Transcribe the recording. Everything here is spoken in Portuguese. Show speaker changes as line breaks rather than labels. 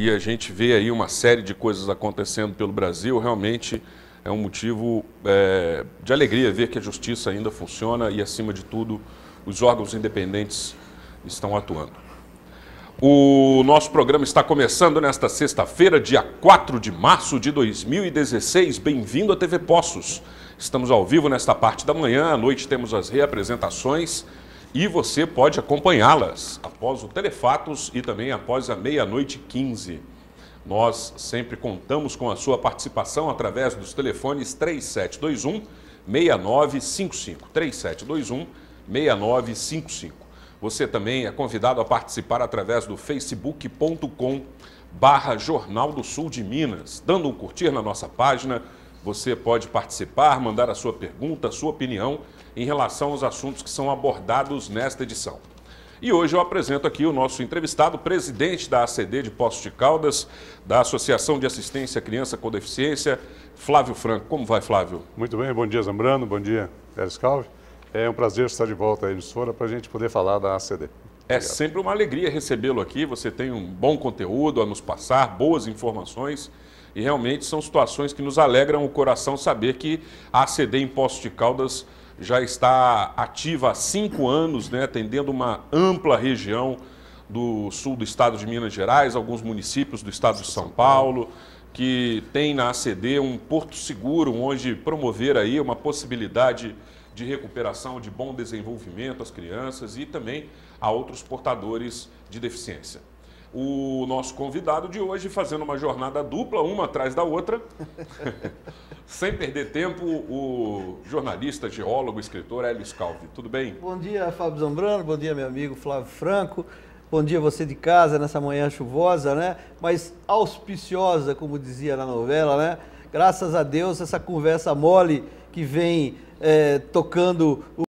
e a gente vê aí uma série de coisas acontecendo pelo Brasil, realmente é um motivo é, de alegria ver que a justiça ainda funciona e, acima de tudo, os órgãos independentes estão atuando. O nosso programa está começando nesta sexta-feira, dia 4 de março de 2016. Bem-vindo à TV Poços. Estamos ao vivo nesta parte da manhã, à noite temos as reapresentações e você pode acompanhá-las após o Telefatos e também após a meia-noite 15. Nós sempre contamos com a sua participação através dos telefones 3721 6955. 3721 6955. Você também é convidado a participar através do facebook.com barra Jornal do Sul de Minas, dando um curtir na nossa página, você pode participar, mandar a sua pergunta, a sua opinião em relação aos assuntos que são abordados nesta edição. E hoje eu apresento aqui o nosso entrevistado, presidente da ACD de Poços de Caldas, da Associação de Assistência à Criança com Deficiência, Flávio Franco. Como vai, Flávio? Muito bem, bom dia, Zambrano, bom dia, Pérez Calve. É um prazer estar de volta à emissora para a gente poder falar da ACD. É sempre uma alegria recebê-lo aqui. Você tem um bom conteúdo a nos passar, boas informações. E realmente são situações que nos alegram o coração saber que a ACD em Poços de Caldas já está ativa há cinco anos, né, atendendo uma ampla região do sul do estado de Minas Gerais, alguns municípios do estado de São Paulo, que tem na ACD um porto seguro onde promover aí uma possibilidade de recuperação, de bom desenvolvimento às crianças e também a outros portadores de deficiência o nosso convidado de hoje fazendo uma jornada dupla, uma atrás da outra. Sem perder tempo, o jornalista, geólogo, escritor Elis Calvi. Tudo bem?
Bom dia, Fábio Zambrano. Bom dia, meu amigo Flávio Franco. Bom dia você de casa nessa manhã chuvosa, né? Mas auspiciosa, como dizia na novela, né? Graças a Deus, essa conversa mole que vem é, tocando o